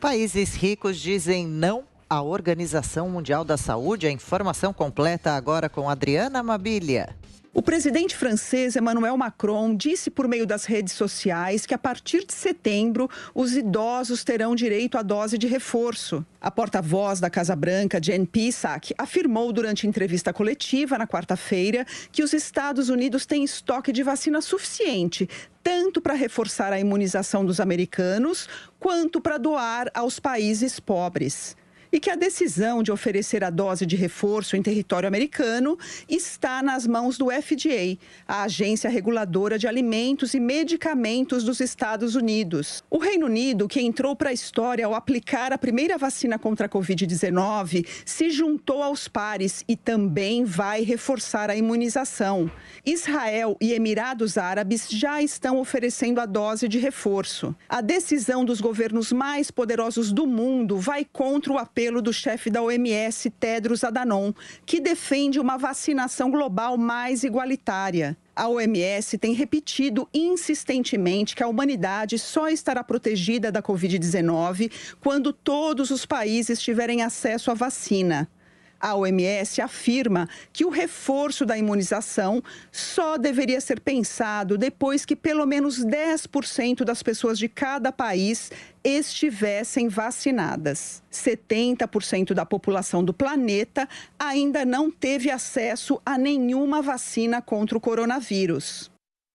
Países ricos dizem não à Organização Mundial da Saúde. A informação completa agora com Adriana Mabilha. O presidente francês Emmanuel Macron disse por meio das redes sociais que a partir de setembro os idosos terão direito à dose de reforço. A porta-voz da Casa Branca, Jen Psaki, afirmou durante entrevista coletiva na quarta-feira que os Estados Unidos têm estoque de vacina suficiente, tanto para reforçar a imunização dos americanos quanto para doar aos países pobres e que a decisão de oferecer a dose de reforço em território americano está nas mãos do FDA, a agência reguladora de alimentos e medicamentos dos Estados Unidos. O Reino Unido, que entrou para a história ao aplicar a primeira vacina contra a Covid-19, se juntou aos pares e também vai reforçar a imunização. Israel e Emirados Árabes já estão oferecendo a dose de reforço. A decisão dos governos mais poderosos do mundo vai contra o apelo apelo do chefe da OMS, Tedros Adhanom, que defende uma vacinação global mais igualitária. A OMS tem repetido insistentemente que a humanidade só estará protegida da Covid-19 quando todos os países tiverem acesso à vacina. A OMS afirma que o reforço da imunização só deveria ser pensado depois que pelo menos 10% das pessoas de cada país estivessem vacinadas. 70% da população do planeta ainda não teve acesso a nenhuma vacina contra o coronavírus.